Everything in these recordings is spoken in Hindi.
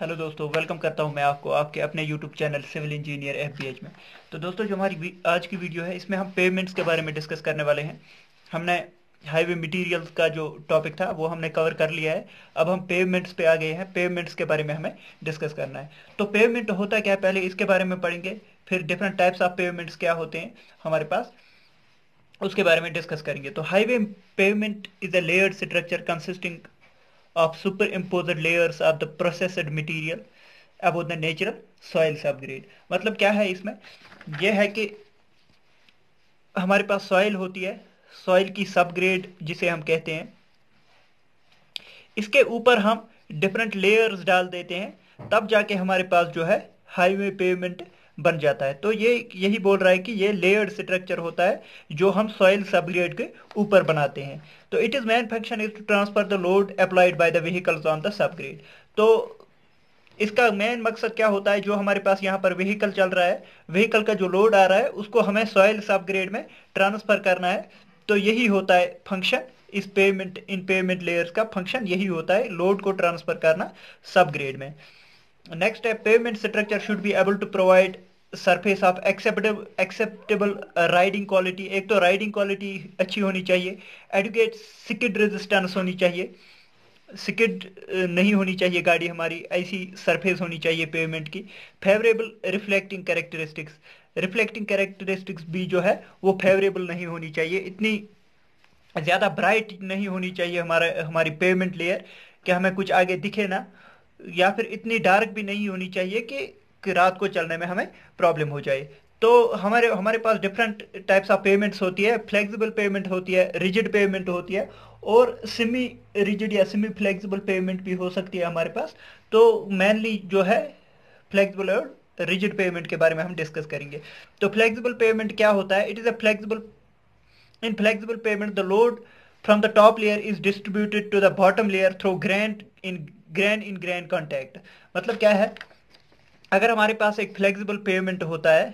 हेलो दोस्तों वेलकम करता हूं मैं आपको आपके अपने YouTube channel civil engineer F में तो दोस्तों जो हमारी आज की वीडियो है इसमें हम पेमेंट्स के बारे में डिस्कस करने वाले हैं हमने हाईवे मटेरियल्स का जो टॉपिक था वो हमने कवर कर लिया है अब हम पेमेंट्स पे आ गए हैं पेमेंट्स के बारे में हमें डिस्कस करना है तो पेमेंट होता क्या है पहले इसके बारे में पढ़ेंगे फिर डिफरेंट टाइप्स ऑफ पेमेंट्स क्या होते हैं हमारे पास उसके बारे में डिस्कस करेंगे तो highway pavement is a layered structure consisting of superimposed layers of the processed material about the natural soil subgrade मतलब क्या है इसमें यह है कि हमारे पास सॉइल होती है सॉइल की सबग्रेड जिसे हम कहते हैं इसके ऊपर हम डिफरेंट लेयर्स डाल देते हैं तब जाके हमारे पास जो है हाईवे पेवमेंट बन जाता है तो ये यही बोल रहा है कि ये लेयर्ड स्ट्रक्चर होता है जो हम सॉइल सबग्लेड के ऊपर बनाते हैं तो it is main function is to transfer the load applied by the vehicles on the subgrade तो इसका मेन मकसद क्या होता है जो हमारे पास यहाँ पर व्हीकल चल रहा है व्हीकल का जो लोड आ रहा है उसको हमें सॉइल सबग्रेड में ट्रांसफर करना है तो यही होता है फंक्शन इस पेमेंट इन पेमेंट लेयर्स का फंक्शन यही होता है लोड को ट्रांसफर करना सब ग्रेड में Next step, pavement structure should be able to provide surface of acceptable acceptable riding quality एक तो राइडिंग क्वालिटी अच्छी होनी चाहिए एडुकेट स्किड रेजिस्टेंस होनी चाहिए स्किड uh, नहीं होनी चाहिए गाड़ी हमारी ऐसी सरफेस होनी चाहिए पेमेंट की favourable reflecting characteristics reflecting characteristics भी जो है वो फेवरेबल नहीं होनी चाहिए इतनी ज़्यादा ब्राइट नहीं होनी चाहिए हमारा हमारी पेमेंट लेयर कि हमें कुछ आगे दिखे ना या फिर इतनी डार्क भी नहीं होनी चाहिए कि रात को चलने में हमें प्रॉब्लम हो जाए तो हमारे हमारे पास डिफरेंट टाइप्स ऑफ पेमेंट्स होती है फ्लेक्सिबल पेमेंट होती है रिजिड पेमेंट होती है और सेमी रिजिड या सेमी फ्लेक्सिबल पेमेंट भी हो सकती है हमारे पास तो मेनली जो है फ्लेक्सिबल और रिजिड पेमेंट के बारे में हम डिस्कस करेंगे तो फ्लेक्सिबल पेमेंट क्या होता है it is a flexible in flexible pavement the load from the top layer is distributed to the bottom layer through grain in grain in grain contact मतलब क्या है अगर हमारे पास एक फ्लेक्सिबल पेमेंट होता है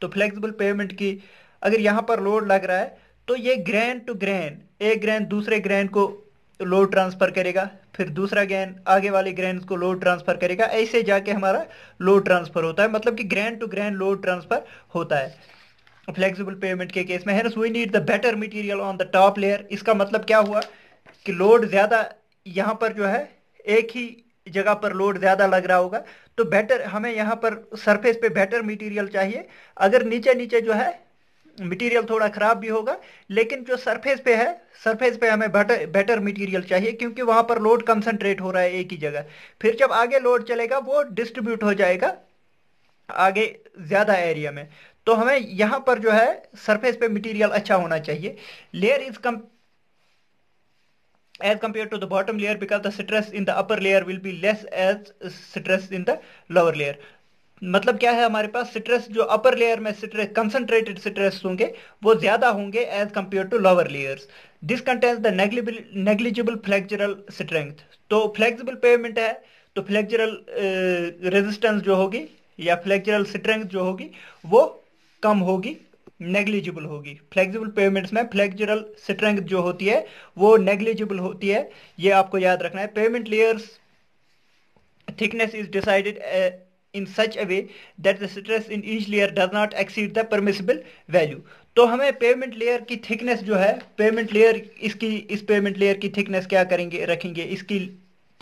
तो फ्लेक्सिबल पेमेंट की अगर यहाँ पर लोड लग रहा है तो ये ग्रैन टू ग्रैन एक ग्रैन दूसरे ग्रैन को लोड ट्रांसफ़र करेगा फिर दूसरा ग्रैन आगे वाले ग्रैन को लोड ट्रांसफ़र करेगा ऐसे जाके हमारा लोड ट्रांसफ़र होता है मतलब कि grain to grain load transfer होता है फ्लेक्सिबल पेमेंट के केस में है ना we need the better material on the top layer इसका मतलब क्या हुआ कि लोड ज़्यादा यहाँ पर जो है एक ही जगह पर लोड ज़्यादा लग रहा होगा तो बेटर हमें यहाँ पर सरफेस पे बेटर मटेरियल चाहिए अगर नीचे नीचे जो है मटेरियल थोड़ा ख़राब भी होगा लेकिन जो सरफेस पे है सरफेस पे हमें बेटर बेटर मटेरियल चाहिए क्योंकि वहां पर लोड कंसंट्रेट हो रहा है एक ही जगह फिर जब आगे लोड चलेगा वो डिस्ट्रीब्यूट हो जाएगा आगे ज़्यादा एरिया में तो हमें यहाँ पर जो है सरफेस पे मटेरियल अच्छा होना चाहिए लेयर इज कम as compared to the bottom layer because the stress in the upper layer will be less as stress in the lower layer मतलब क्या है हमारे पास स्ट्रेस जो अपर लेयर में स्ट्रेस कंसंट्रेटेड स्ट्रेस होंगे वो ज्यादा होंगे as compare to lower layers this contains the negligible flexural strength तो फ्लेक्सिबल पेमेंट है तो फ्लेक्जरल रेजिस्टेंस uh, जो होगी या फ्लेक्जरल स्ट्रेंथ जो होगी वो कम होगी नेग्लिजिबल होगी फ्लेक्सिबल पेमेंट्स में फ्लेक्जरल स्ट्रेंथ जो होती है वो नेग्लिजिबल होती है ये आपको याद रखना है pavement layers thickness is decided in such a way that the stress in each layer does not exceed the permissible value तो हमें पेमेंट लेयर की थिकनेस जो है पेमेंट लेयर इसकी इस पेमेंट लेयर की थिकनेस क्या करेंगे रखेंगे इसकी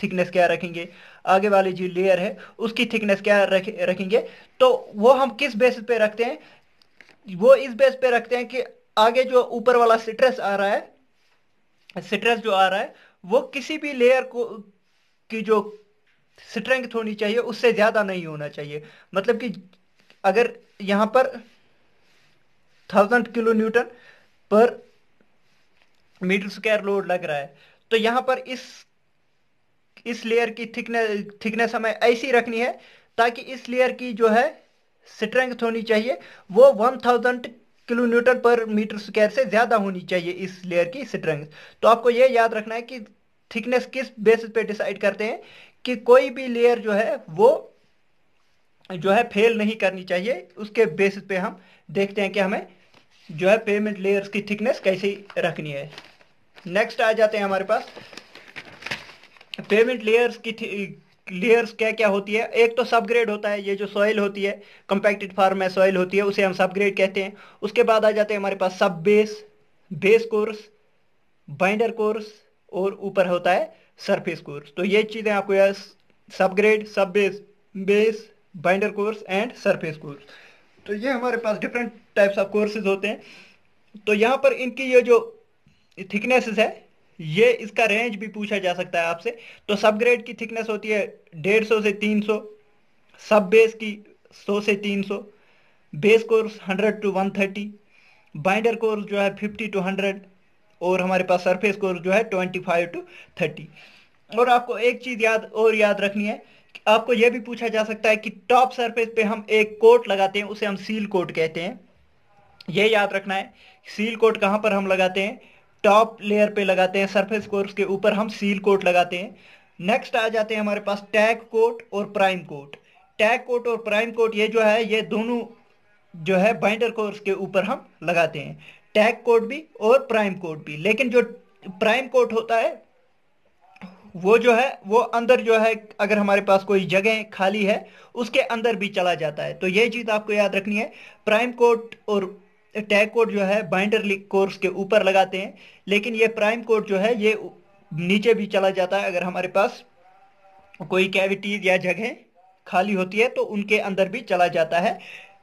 थिकनेस क्या रखेंगे आगे वाली जो लेयर है उसकी थिकनेस क्या रखेंगे तो वो हम किस बेसिस पे रखते हैं वो इस बेस पे रखते हैं कि आगे जो ऊपर वाला सिट्रस आ रहा है सिट्रस जो आ रहा है वो किसी भी लेयर को की जो स्ट्रेंथ होनी चाहिए उससे ज़्यादा नहीं होना चाहिए मतलब कि अगर यहां पर thousand kilo newton per metre square load लग रहा है तो यहां पर इस इस लेयर की थिकनेस थिकनेस हमें ऐसी रखनी है ताकि इस लेयर की जो है स्ट्रेंथ होनी चाहिए वो one thousand kilo newton per metre square से ज़्यादा होनी चाहिए इस लेयर की स्ट्रेंथ तो आपको ये याद रखना है कि थिकनेस किस बेसिस पे डिसाइड करते हैं कि कोई भी लेयर जो है वो जो है फेल नहीं करनी चाहिए उसके बेसिस पे हम देखते हैं कि हमें जो है पेमेंट लेयर्स की थिकनेस कैसी रखनी है नेक्स्ट आ जाते हैं हमारे पास पेमेंट लेयर्स की लेयर्स क्या क्या होती है एक तो सब ग्रेड होता है ये जो सॉइल होती है कंपैक्टेड फार्म में सॉइल होती है उसे हम सब ग्रेड कहते हैं उसके बाद आ जाते हैं हमारे पास sub base base course binder course और ऊपर होता है सरफेस कोर्स तो ये चीज़ें आपको यार sub grade sub base base binder course and surface course तो ये हमारे पास डिफरेंट टाइप्स ऑफ कोर्सेज होते हैं तो यहाँ पर इनकी ये जो थिकनेसेस है ये इसका रेंज भी पूछा जा सकता है आपसे तो सब ग्रेड की थिकनेस होती है डेढ़ सौ से तीन सौ सब बेस की सौ से तीन सौ base course hundred to one thirty binder course जो है फिफ्टी टू हंड्रेड और हमारे पास सरफेस कोर्स जो है ट्वेंटी फाइव टू थर्टी और आपको एक चीज़ याद और याद रखनी है आपको यह भी पूछा जा सकता है कि टॉप सरफेस पे हम एक कोट लगाते हैं उसे हम सील कोट कहते हैं यह याद रखना है सील कोट कहाँ पर हम लगाते हैं टॉप लेयर पे लगाते हैं सरफेस कोर्स के ऊपर हम सील कोट लगाते हैं नेक्स्ट आ जाते हैं हमारे पास टैग कोट और प्राइम कोट टैग कोट और प्राइम कोट ये जो है ये दोनों जो है बाइंडर कोर्स के ऊपर हम लगाते हैं टैग कोट भी और प्राइम कोट भी लेकिन जो प्राइम कोट होता है वो जो है वो अंदर जो है अगर हमारे पास कोई जगह खाली है उसके अंदर भी चला जाता है तो ये चीज़ आपको याद रखनी है प्राइम कोट और टैग कोड जो है बाइंडर कोर्स के ऊपर लगाते हैं लेकिन ये प्राइम कोड जो है ये नीचे भी चला जाता है अगर हमारे पास कोई कैविटीज या जगह खाली होती है तो उनके अंदर भी चला जाता है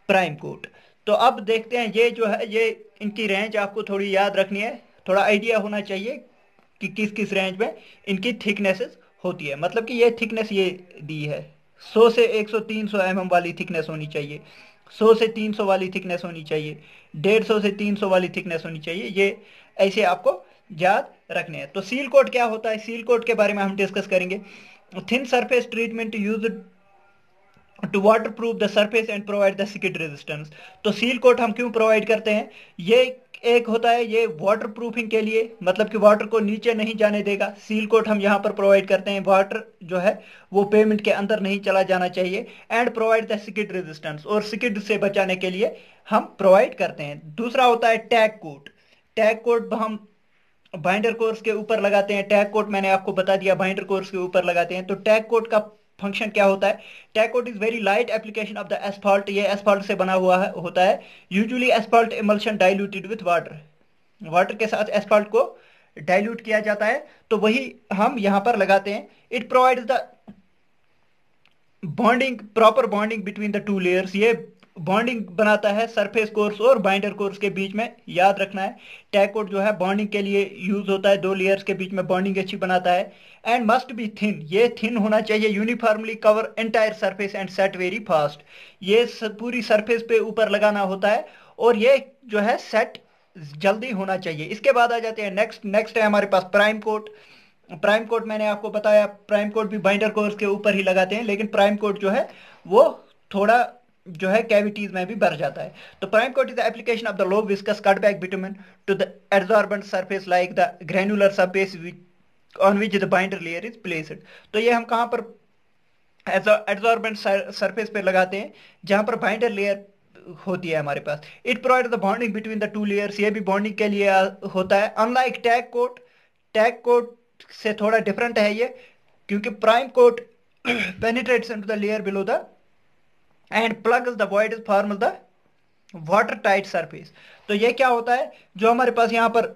प्राइम कोड तो अब देखते हैं ये जो है ये इनकी रेंज आपको थोड़ी याद रखनी है थोड़ा आइडिया होना चाहिए कि किस किस रेंज में इनकी थिकनेसेस होती है मतलब कि ये थिकनेस ये दी है 100 से 100 300 एमएम वाली थिकनेस होनी चाहिए 100 से 300 वाली थिकनेस होनी चाहिए डेढ़ सौ से तीन सौ वाली थिकनेस होनी चाहिए ये ऐसे आपको याद रखने हैं तो सील कोट क्या होता है सील कोट के बारे में हम डिस्कस करेंगे thin surface treatment use to waterproof the surface and provide the skid resistance तो सील कोट हम क्यों प्रोवाइड करते हैं ये एक होता है ये वाटर प्रूफिंग के लिए मतलब कि वाटर को नीचे नहीं जाने देगा सील कोट हम यहाँ पर प्रोवाइड करते हैं वाटर जो है वो पेमेंट के अंदर नहीं चला जाना चाहिए and provide the skid resistance और सिकिड से बचाने के लिए हम प्रोवाइड करते हैं दूसरा होता है टैग कोट टैग कोट हम बाइंडर कोर्स के ऊपर लगाते हैं टैग कोट मैंने आपको बता दिया बाइंडर कोर्स के ऊपर लगाते हैं तो टैग कोट का फंक्शन क्या होता है coat is very light application of the asphalt ये एस्फॉल्ट से बना हुआ है, होता है usually asphalt emulsion diluted with water water के साथ एस्फॉल्ट को डाइल्यूट किया जाता है तो वही हम यहां पर लगाते हैं it provides the bonding proper bonding between the two layers ये बॉन्डिंग बनाता है सरफेस कोर्स और बाइंडर कोर्स के बीच में याद रखना है टैकोट जो है बॉन्डिंग के लिए यूज होता है दो लेयर्स के बीच में बॉन्डिंग अच्छी बनाता है एंड मस्ट बी थिन ये थिन होना चाहिए uniformly cover entire surface and set very fast ये पूरी सरफेस पे ऊपर लगाना होता है और ये जो है सेट जल्दी होना चाहिए इसके बाद आ जाते हैं नेक्स्ट नेक्स्ट है हमारे पास प्राइम कोट प्राइम कोट मैंने आपको बताया प्राइम कोट भी बाइंडर कोर्स के ऊपर ही लगाते हैं लेकिन प्राइम कोट जो है वो थोड़ा जो है कैविटीज में भी भर जाता है तो prime coat is the application of the low viscous cutback bitumen to the adsorbent surface like the granular surface on which the binder layer is placed तो ये हम कहाँ पर एडजॉर्बेंट सरफेस पर लगाते हैं जहाँ पर बाइंडर लेयर होती है हमारे पास it provide the bonding between the two layers ये भी बॉन्डिंग के लिए होता है unlike tack coat tack coat से थोड़ा डिफरेंट है ये क्योंकि prime coat penetrates into the layer below the and plug the void form the water tight surface तो ये क्या होता है जो हमारे पास यहाँ पर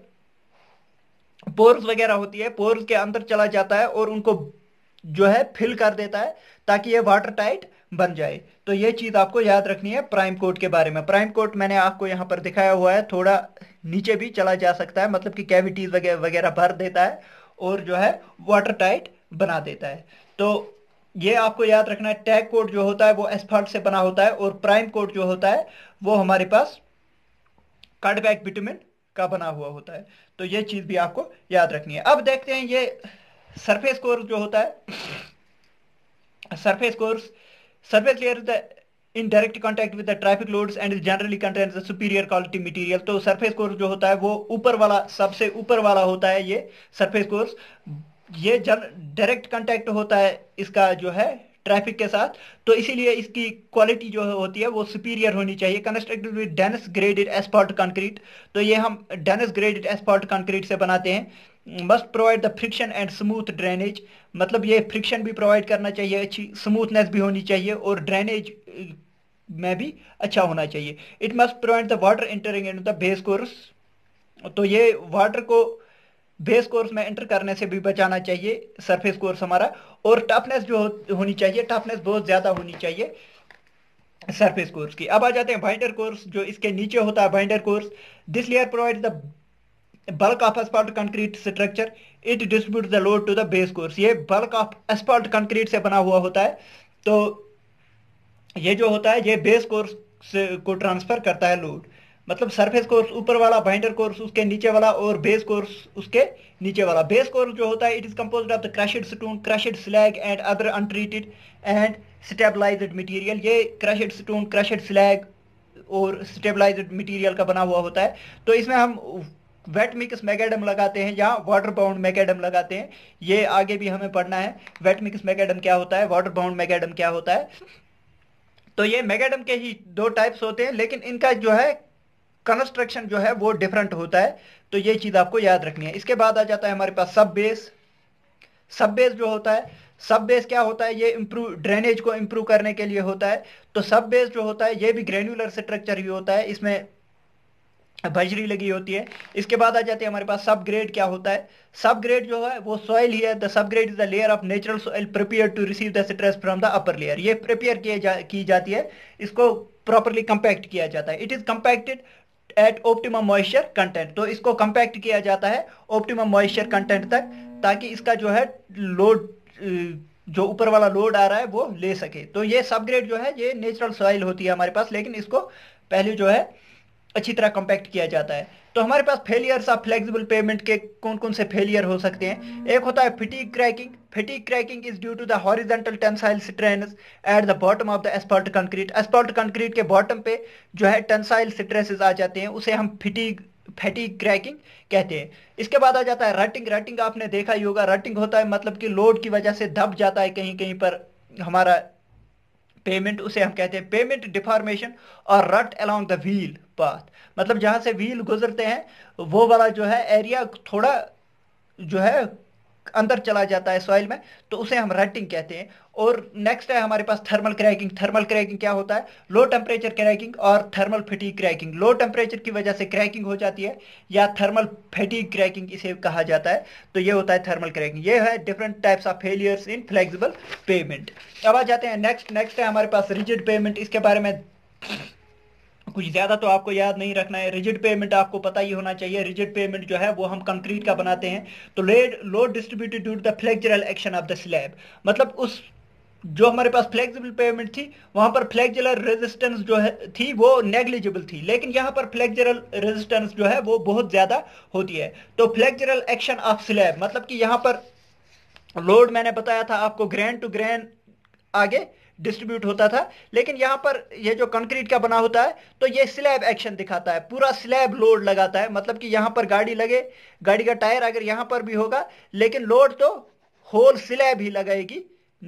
पोर्स वगैरह होती है पोर्स के अंदर चला जाता है और उनको जो है फिल कर देता है ताकि ये वाटर टाइट बन जाए तो ये चीज़ आपको याद रखनी है प्राइम कोट के बारे में प्राइम कोट मैंने आपको यहाँ पर दिखाया हुआ है थोड़ा नीचे भी चला जा सकता है मतलब कि कैविटीज़ वगैरह भर देता है और जो है वाटर टाइट बना देता है तो ये आपको याद रखना है टैग कोड जो होता है वो एसफाल्ट से बना होता है और प्राइम कोड जो होता है वो हमारे पास कार्डबैक विटामिन का बना हुआ होता है तो ये चीज़ भी आपको याद रखनी है अब देखते हैं ये सरफेस कोर्स जो होता है surface course surface layer the in direct contact with the traffic loads and generally contain the superior quality material तो सरफेस कोर्स जो होता है वो ऊपर वाला सबसे ऊपर वाला होता है ये सरफेस कोर्स ये जब डायरेक्ट कांटेक्ट होता है इसका जो है ट्रैफिक के साथ तो इसीलिए इसकी क्वालिटी जो होती है वो सुपीरियर होनी चाहिए constructed with dense graded asphalt concrete तो ये हम डेनस ग्रेडेड एस्पाल्ट कंक्रीट से बनाते हैं must provide the friction and smooth drainage मतलब ये फ्रिक्शन भी प्रोवाइड करना चाहिए अच्छी स्मूथनेस भी होनी चाहिए और ड्रेनेज में भी अच्छा होना चाहिए it must provide the water entering in the base course तो ये वाटर को बेस कोर्स में एंटर करने से भी बचाना चाहिए सरफेस कोर्स हमारा और टफनेस जो होनी चाहिए टफनेस बहुत ज़्यादा होनी चाहिए सरफेस कोर्स की अब आ जाते हैं बाइंडर कोर्स जो इसके नीचे होता है binder course this layer provide the bulk of asphalt concrete structure it distribute the load to the base course ये बल्क ऑफ अस्पाल्ट कंक्रीट से बना हुआ होता है तो ये जो होता है ये बेस कोर्स को ट्रांसफर करता है लोड मतलब सरफेस कोर्स ऊपर वाला बाइंडर कोर्स उसके नीचे वाला और बेस कोर्स उसके नीचे वाला बेस कोर्स जो होता है it is compose of the crushed stone crushed slag and other untreated and stabilised material ये क्रशेड स्टोन क्रशेड स्लैग और स्टेबलाइज्ड मटेरियल का बना हुआ होता है तो इसमें हम वेट मिक्स मैगेडम लगाते हैं या वाटर बाउंड मैगेडम लगाते हैं ये आगे भी हमें पढ़ना है वेट मिक्स मैगेडम क्या होता है वाटर बाउंड मैगेडम क्या होता है तो ये मैगेडम के ही दो टाइप्स होते हैं लेकिन इनका जो है कंस्ट्रक्शन जो है वो डिफरेंट होता है तो ये चीज़ आपको याद रखनी है इसके बाद आ जाता है हमारे पास सब बेस सब बेस जो होता है सब बेस क्या होता है ये इम्प्रूव ड्रेनेज को इम्प्रूव करने के लिए होता है तो सब बेस जो होता है ये भी ग्रेन्यूलर स्ट्रक्चर ही होता है इसमें बजरी लगी होती है इसके बाद आ जाती है हमारे पास सब ग्रेड क्या होता है सब ग्रेड जो है वो सॉइल ही है the sub grade is the layer of natural soil prepare to receive the stress from the upper layer ये प्रिपेयर किए जा की जाती है इसको प्रॉपरली कंपैक्ट किया जाता है it is compacted at optimum moisture content तो इसको कंपैक्ट किया जाता है ऑप्टिमम मॉइस्चर कंटेंट तक ताकि इसका जो है लोड जो ऊपर वाला लोड आ रहा है वो ले सके तो ये सबग्रेड जो है ये नेचुरल सॉइल होती है हमारे पास लेकिन इसको पहले जो है अच्छी तरह कंपैक्ट किया जाता है तो हमारे पास फेलियर्स ऑफ फ्लेक्सिबल पेमेंट के कौन कौन से फेलियर हो सकते हैं एक होता है fatigue cracking fatigue cracking is due to the horizontal tensile strains at the bottom of the asphalt concrete asphalt concrete के बॉटम पे जो है टेंसाइल स्ट्रेसेस आ जाते हैं उसे हम फिटिक फैटिक क्रैकिंग कहते हैं इसके बाद आ जाता है रटिंग रटिंग आपने देखा ही होगा रटिंग होता है मतलब कि लोड की वजह से दब जाता है कहीं कहीं पर हमारा पेमेंट उसे हम कहते हैं पेमेंट डिफॉर्मेशन और रट अलोंग द व्हील पाथ मतलब जहाँ से व्हील गुजरते हैं वो वाला जो है एरिया थोड़ा जो है अंदर चला जाता है सॉइल में तो उसे हम रटिंग कहते हैं और नेक्स्ट है हमारे पास थर्मल क्रैकिंग थर्मल क्रैकिंग क्या होता है लो टेम्परेचर क्रैकिंग और thermal fatigue cracking low temperature की वजह से क्रैकिंग हो जाती है या थर्मल फिटी क्रैकिंग इसे कहा जाता है तो ये होता है थर्मल क्रैकिंग ये है different types of failures in flexible pavement अब आ जाते हैं नेक्स्ट नेक्स्ट है हमारे पास रिजिड पेमेंट इसके बारे में कुछ ज्यादा तो आपको याद नहीं रखना है रिजिड पेमेंट आपको पता ही होना चाहिए रिजिड पेमेंट जो है वो हम कंक्रीट का बनाते हैं तो लेड load distributed due to the flexural action of the slab मतलब उस जो हमारे पास फ्लेक्सिबल पेमेंट थी वहां पर फ्लेक्जरल रेजिस्टेंस जो है थी वो नेग्लिजिबल थी लेकिन यहां पर फ्लेक्जरल रेजिस्टेंस जो है वो बहुत ज्यादा होती है तो फ्लेक्जरल एक्शन ऑफ स्लैब मतलब कि यहां पर लोड मैंने बताया था आपको ग्रैंड टू ग्रैंड आगे डिस्ट्रीब्यूट होता था लेकिन यहाँ पर ये जो कंक्रीट का बना होता है तो ये स्लैब एक्शन दिखाता है पूरा स्लैब लोड लगाता है मतलब कि यहाँ पर गाड़ी लगे गाड़ी का टायर अगर यहाँ पर भी होगा लेकिन लोड तो होल स्लैब ही लगाएगी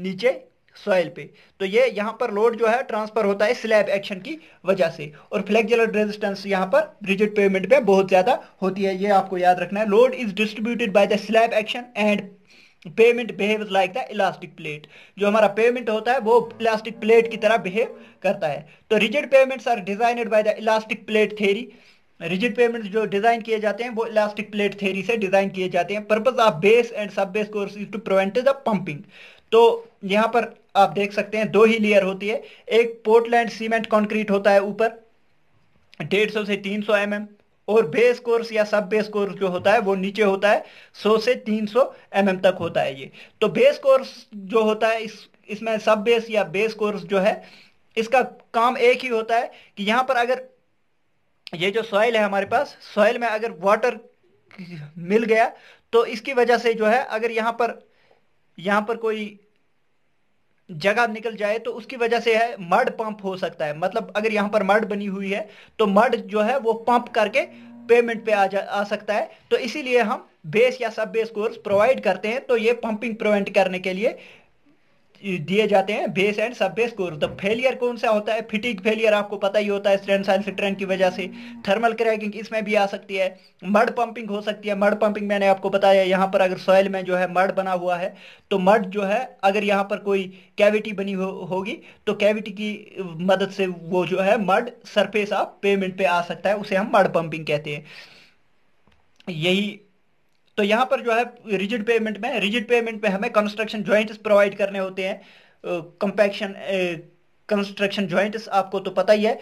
नीचे सॉइल पे तो ये यहाँ पर लोड जो है ट्रांसफर होता है स्लैब एक्शन की वजह से और फ्लेक्जल रेजिस्टेंस यहाँ पर ब्रिजिड पेमेंट पे बहुत ज़्यादा होती है ये आपको याद रखना है load is distributed by the slab action and pavement behave like the elastic plate जो हमारा पेमेंट होता है वो इलास्टिक प्लेट की तरह बिहेव करता है तो rigid pavements are designed by the elastic plate theory rigid pavements जो डिजाइन किए जाते हैं वो इलास्टिक प्लेट थेरी से डिजाइन किए जाते हैं purpose of base and sub base course is to prevent the pumping तो यहाँ पर आप देख सकते हैं दो ही लेयर होती है एक पोर्टलैंड सीमेंट कॉन्क्रीट होता है ऊपर डेढ़ सौ से तीन सौ एम एम और बेस कोर्स या सब बेस कोर्स जो होता है वो नीचे होता है 100 से 300 सौ mm तक होता है ये तो बेस कोर्स जो होता है इस इसमें सब बेस या बेस कोर्स जो है इसका काम एक ही होता है कि यहाँ पर अगर ये जो सॉइल है हमारे पास सॉइल में अगर वाटर मिल गया तो इसकी वजह से जो है अगर यहाँ पर यहाँ पर कोई जगह निकल जाए तो उसकी वजह से है मड पंप हो सकता है मतलब अगर यहाँ पर मड बनी हुई है तो मड जो है वो पंप करके पेमेंट पे आ जा आ सकता है तो इसीलिए हम बेस या सब बेस कोर्स प्रोवाइड करते हैं तो ये पंपिंग प्रोवेंट करने के लिए दिए जाते हैं base and sub base core तो फेलियर कौन सा होता है फिटिक फेलियर आपको पता ही होता है स्ट्रेन साइंस स्ट्रेन की वजह से थर्मल क्रैकिंग इसमें भी आ सकती है मड पंपिंग हो सकती है मड पंपिंग मैंने आपको बताया यहाँ पर अगर सॉयल में जो है मड बना हुआ है तो मड जो है अगर यहाँ पर कोई कैविटी बनी हो, होगी तो कैविटी की मदद से वो जो है मड सरफेस ऑफ पेमेंट पे आ सकता है उसे हम मड पंपिंग कहते हैं यही तो यहां पर जो है रिजिड पेमेंट में रिजिड पेमेंट में हमें कंस्ट्रक्शन ज्वाइंट्स प्रोवाइड करने होते हैं कंपैक्शन कंस्ट्रक्शन ज्वाइंट्स आपको तो पता ही है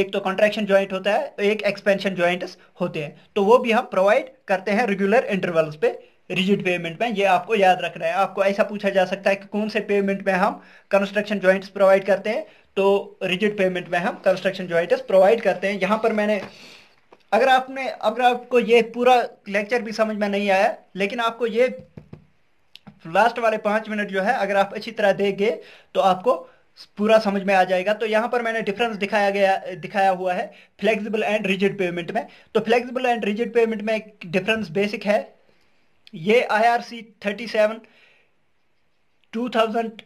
एक तो कंट्रेक्शन ज्वाइंट होता है एक एक्सपेंशन ज्वाइंट्स होते हैं तो वो भी हम प्रोवाइड करते हैं रेगुलर इंटरवल्स पे रिजिड पेमेंट में ये आपको याद रखना है आपको ऐसा पूछा जा सकता है कि कौन से पेमेंट में हम कंस्ट्रक्शन ज्वाइंट्स प्रोवाइड करते हैं तो रिजिड पेमेंट में हम कंस्ट्रक्शन ज्वाइंट्स प्रोवाइड करते हैं यहाँ पर मैंने अगर आपने अगर आपको ये पूरा लेक्चर भी समझ में नहीं आया लेकिन आपको ये लास्ट वाले पाँच मिनट जो है अगर आप अच्छी तरह देखे तो आपको पूरा समझ में आ जाएगा तो यहाँ पर मैंने डिफरेंस दिखाया गया दिखाया हुआ है फ्लेक्सिबल एंड रिजिड पेमेंट में तो फ्लेक्सिबल एंड रिजिड पेमेंट में डिफरेंस बेसिक है ये I R C thirty seven two thousand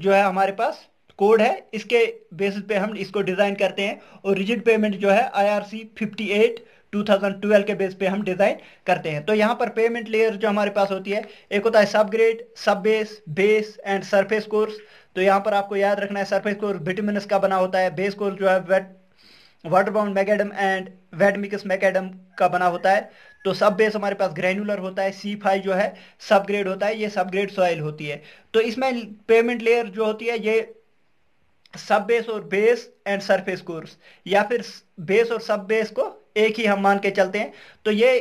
जो है हमारे पास कोड है इसके बेसिस पे हम इसको डिज़ाइन करते हैं और रिजिड पेमेंट जो है आईआरसी 58 2012 के बेस पे हम डिज़ाइन करते हैं तो यहाँ पर पेमेंट लेयर जो हमारे पास होती है एक होता है sub grade sub base base and surface course तो यहाँ पर आपको याद रखना है सरफेस कोर्स विटामिनस का बना होता है बेस कोर्स जो है wet water bound macadam and wet mix macadam का बना होता है तो सब बेस हमारे पास ग्रेनुलर होता है सी फाइव जो है सब ग्रेड होता है ये सब ग्रेड सॉइल होती है तो इसमें पेमेंट लेयर जो होती है ये सब बेस और बेस एंड सरफेस कोर्स या फिर बेस और सब बेस को एक ही हम मान के चलते हैं तो ये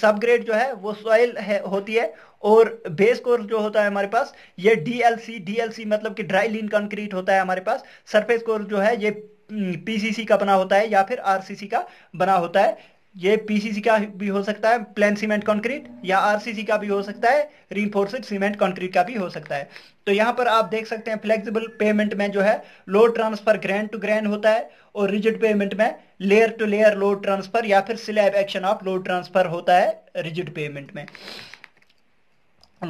सब ग्रेड जो है वो सॉइल है होती है और बेस कोर्स जो होता है हमारे पास ये डीएलसी डीएलसी मतलब कि ड्राई लीन कंक्रीट होता है हमारे पास सरफेस कोर्स जो है ये पीसीसी हम्म, का बना होता है या फिर आरसीसी का बना होता है ये पीसीसी का भी हो सकता है प्लेन सीमेंट कंक्रीट या आरसीसी का भी हो सकता है रीनफोर्सेड सीमेंट कंक्रीट का भी हो सकता है तो यहाँ पर आप देख सकते हैं फ्लेक्सिबल पेमेंट में जो है load transfer grain to grain होता है और रिजिड पेमेंट में layer to layer load transfer या फिर slab action of load transfer होता है रिजिड पेमेंट में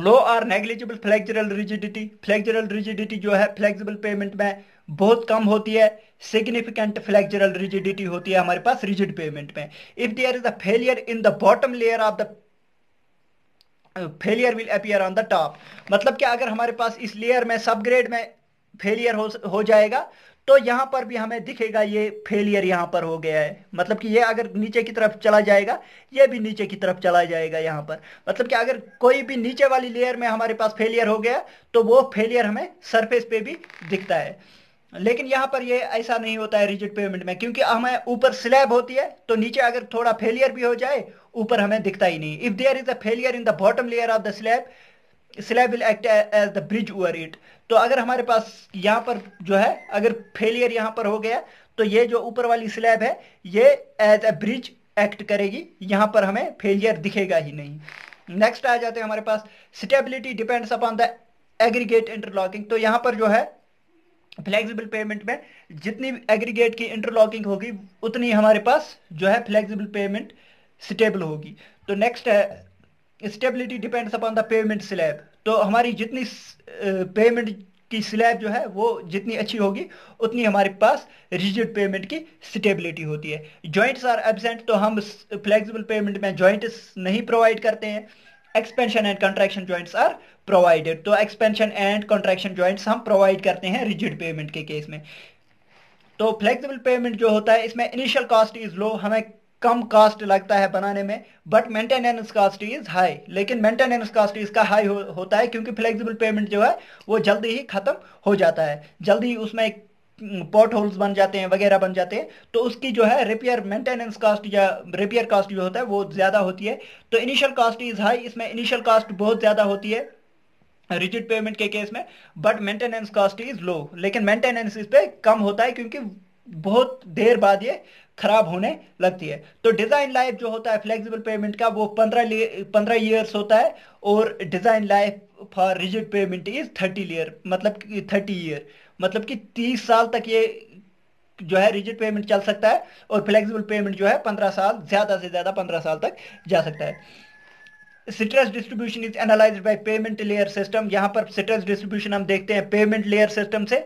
low or negligible flexural rigidity flexural rigidity जो है फ्लेक्सिबल पेमेंट में बहुत कम होती है सिग्निफिकेंट फ्लेक्चरल रिजिडिटी होती है हमारे पास रिजिड पेमेंट में if there is a failure in the bottom layer of the failure will appear on the top मतलब कि अगर हमारे पास इस लेयर में सब ग्रेड में फेलियर हो हो जाएगा तो यहां पर भी हमें दिखेगा ये फेलियर यहां पर हो गया है मतलब कि ये अगर नीचे की तरफ चला जाएगा ये भी नीचे की तरफ चला जाएगा यहाँ पर मतलब कि अगर कोई भी नीचे वाली लेयर में हमारे पास फेलियर हो गया तो वो फेलियर हमें सरफेस पे भी दिखता है लेकिन यहां पर ये ऐसा नहीं होता है रिजिट पेमेंट में क्योंकि हमें ऊपर स्लैब होती है तो नीचे अगर थोड़ा फेलियर भी हो जाए ऊपर हमें दिखता ही नहीं if there is a failure in the bottom layer of the slab slab will act as the bridge over it तो अगर हमारे पास यहाँ पर जो है अगर फेलियर यहाँ पर हो गया तो ये जो ऊपर वाली स्लैब है ये एज अ ब्रिज एक्ट करेगी यहाँ पर हमें फेलियर दिखेगा ही नहीं नेक्स्ट आ जाते हैं हमारे पास stability depends upon the aggregate interlocking तो यहाँ पर जो है फ्लेक्सिबल पेमेंट में जितनी एग्रीगेट की इंटरलॉकिंग होगी उतनी हमारे पास जो है फ्लेक्सिबल पेमेंट स्टेबल होगी तो नेक्स्ट है stability depends upon the pavement slab तो हमारी जितनी पेमेंट की स्लैब जो है वो जितनी अच्छी होगी उतनी हमारे पास रिजिड पेमेंट की स्टेबिलिटी होती है जॉइंट्स आर एबसेंट तो हम फ्लेक्सिबल पेमेंट में जॉइंट्स नहीं प्रोवाइड करते हैं expansion and contraction joints are provided तो एक्सपेंशन एंड कॉन्ट्रैक्शन ज्वाइंट्स हम प्रोवाइड करते हैं रिजिड पेमेंट के केस में तो फ्लेक्सिबल पेमेंट जो होता है इसमें इनिशियल कॉस्ट इज़ लो हमें कम कास्ट लगता है बनाने में but maintenance cost is high लेकिन मेंटेनेंस कास्ट इसका हाई हो, होता है क्योंकि फ्लेक्सिबल पेमेंट जो है वो जल्दी ही ख़त्म हो जाता है जल्दी ही उसमें पोर्ट होल्स बन जाते हैं वगैरह बन जाते हैं तो उसकी जो है रिपेयर मेंटेनेंस कास्ट या रिपेयर कास्ट जो होता है वो ज़्यादा होती है तो इनिशियल कास्ट इज़ हाई इसमें इनिशियल कास्ट बहुत ज़्यादा होती है रिजिड पेमेंट के केस में but maintenance cost is low लेकिन मेंटेनेंस इस पे कम होता है क्योंकि बहुत देर बाद ये खराब होने लगती है तो डिजाइन लाइफ जो होता है फ्लेक्सिबल पेमेंट का वो पंद्रह पंद्रह ईयर्स होता है और design life for rigid pavement is thirty year मतलब थर्टी ईयर मतलब कि तीस साल तक ये जो है रिजिड पेमेंट चल सकता है और फ्लेक्सिबल पेमेंट जो है पंद्रह साल ज्यादा से ज्यादा पंद्रह साल तक जा सकता है stress distribution is analyse by pavement layer system यहां पर सिट्रस डिस्ट्रीब्यूशन हम देखते हैं पेमेंट लेयर सिस्टम से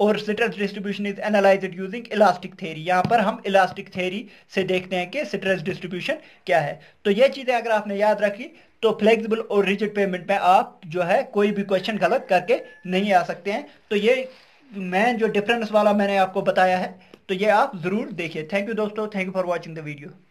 और stress distribution is analyse using elastic theory यहाँ पर हम इलास्टिक थेरी से देखते हैं कि सिट्रस डिस्ट्रीब्यूशन क्या है तो ये चीज़ें अगर आपने याद रखी तो फ्लेक्सिबल और रिजिड पेमेंट में आप जो है कोई भी क्वेश्चन गलत करके नहीं आ सकते हैं तो ये मैं जो डिफरेंस वाला मैंने आपको बताया है तो ये आप ज़रूर देखिए थैंक यू दोस्तों thank you for watching the video